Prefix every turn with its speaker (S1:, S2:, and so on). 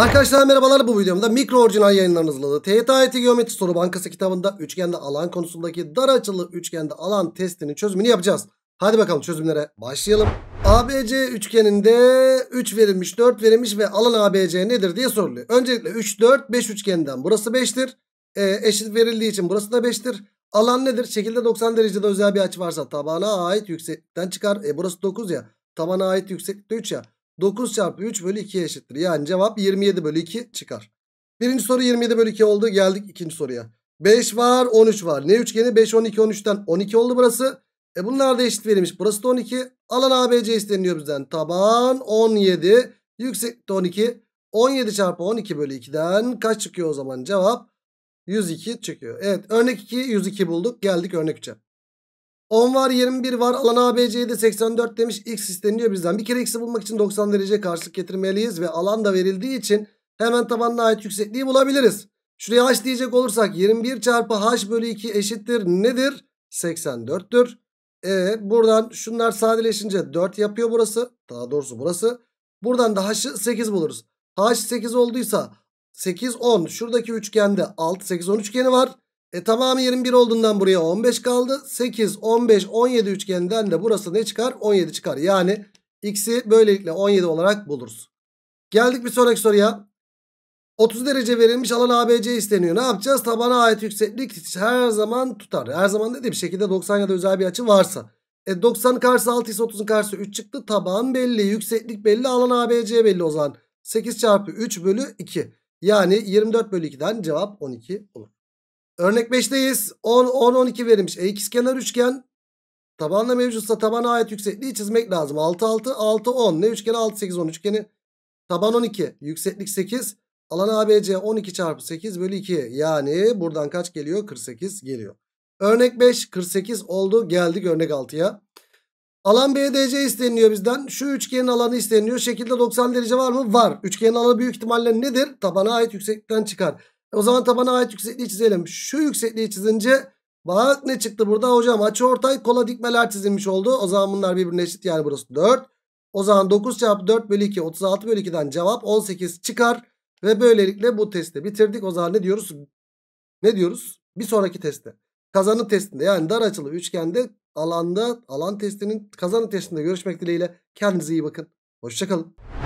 S1: Arkadaşlar merhabalar bu videomda mikro orijinal yayınlarının hazırladığı TYT Geometri Soru Bankası kitabında üçgende alan konusundaki dar açılı üçgende alan testinin çözümünü yapacağız. Hadi bakalım çözümlere başlayalım. ABC üçgeninde 3 verilmiş 4 verilmiş ve alan ABC nedir diye soruluyor. Öncelikle 3 4 5 üçgenden burası 5'tir. E, eşit verildiği için burası da 5'tir. Alan nedir? Şekilde 90 derecede özel bir açı varsa tabana ait yüksekten çıkar. E, burası 9 ya. Tabana ait yükseklikte 3 ya. 9 çarpı 3 bölü 2'ye eşittir. Yani cevap 27 bölü 2 çıkar. Birinci soru 27 bölü 2 oldu. Geldik ikinci soruya. 5 var 13 var. Ne üçgeni? 5 12 13'ten 12 oldu burası. E bunlar da eşit verilmiş. Burası da 12. Alan ABC isteniyor bizden. Taban 17. Yükseklik 12. 17 çarpı 12 bölü 2'den kaç çıkıyor o zaman? Cevap 102 çıkıyor. Evet örnek 2 102 bulduk. Geldik örnek 3'e. 10 var 21 var. Alan ABC'ye de 84 demiş. X isteniyor bizden. Bir kere x'i bulmak için 90 derece karşılık getirmeliyiz. Ve alan da verildiği için hemen tabanına ait yüksekliği bulabiliriz. Şuraya h diyecek olursak 21 çarpı h bölü 2 eşittir. Nedir? 84'tür. E buradan şunlar sadeleşince 4 yapıyor burası. Daha doğrusu burası. Buradan da h'ı 8 buluruz. h 8 olduysa 8 10 şuradaki üçgende 6 8 10 üçgeni var. E tamamı yerin olduğundan buraya 15 kaldı. 8, 15, 17 üçgeninden de burası ne çıkar? 17 çıkar. Yani x'i böylelikle 17 olarak buluruz. Geldik bir sonraki soruya. 30 derece verilmiş alan ABC isteniyor. Ne yapacağız? Tabana ait yükseklik her zaman tutar. Her zaman dediğim şekilde 90 ya da özel bir açı varsa. E 90 karşı 6 ise 30'un karşı 3 çıktı. Taban belli, yükseklik belli, alan ABC belli o zaman. 8 çarpı 3 bölü 2. Yani 24 bölü 2'den cevap 12 olur. Örnek 5'teyiz. 10, 10, 12 verilmiş. E ikizkenar üçgen tabanla mevcutsa tabana ait yüksekliği çizmek lazım. 6, 6, 6, 10. Ne üçgeni? 6, 8, 10 üçgeni. Taban 12. Yükseklik 8. Alan ABC 12 çarpı 8 bölü 2. Yani buradan kaç geliyor? 48 geliyor. Örnek 5 48 oldu. Geldik örnek 6'ya. Alan BDC isteniliyor bizden. Şu üçgenin alanı isteniliyor. Şekilde 90 derece var mı? Var. Üçgenin alanı büyük ihtimalle nedir? Tabana ait yükseklikten çıkar. O zaman tabana ait yüksekliği çizelim. Şu yüksekliği çizince bak ne çıktı burada hocam. Açı ortay kola dikmeler çizilmiş oldu. O zaman bunlar birbirine eşit yani burası 4. O zaman 9 çarpı 4 bölü 2 36 bölü 2'den cevap 18 çıkar. Ve böylelikle bu testi bitirdik. O zaman ne diyoruz? Ne diyoruz? Bir sonraki testte. Kazanım testinde yani dar açılı üçgende alanda alan testinin kazanım testinde görüşmek dileğiyle. Kendinize iyi bakın. Hoşçakalın.